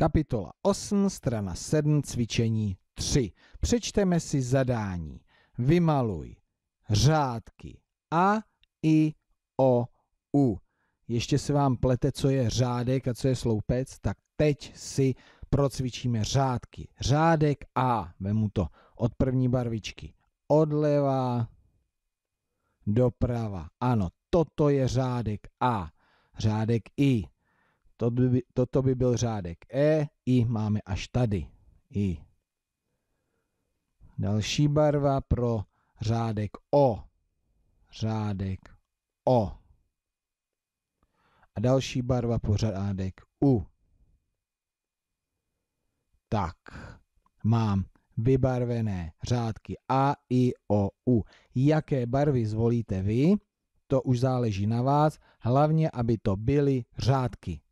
Kapitola 8, strana 7, cvičení 3. Přečteme si zadání. Vymaluj řádky a, i, o, u. Ještě se vám plete, co je řádek a co je sloupec, tak teď si procvičíme řádky. Řádek A, vemu to od první barvičky. Odleva doprava. Ano, toto je řádek A. Řádek I, to by, toto by byl řádek E, I máme až tady, I. Další barva pro řádek O, řádek O. A další barva pro řádek U. Tak, mám vybarvené řádky A, I, O, U. Jaké barvy zvolíte vy, to už záleží na vás, hlavně, aby to byly řádky.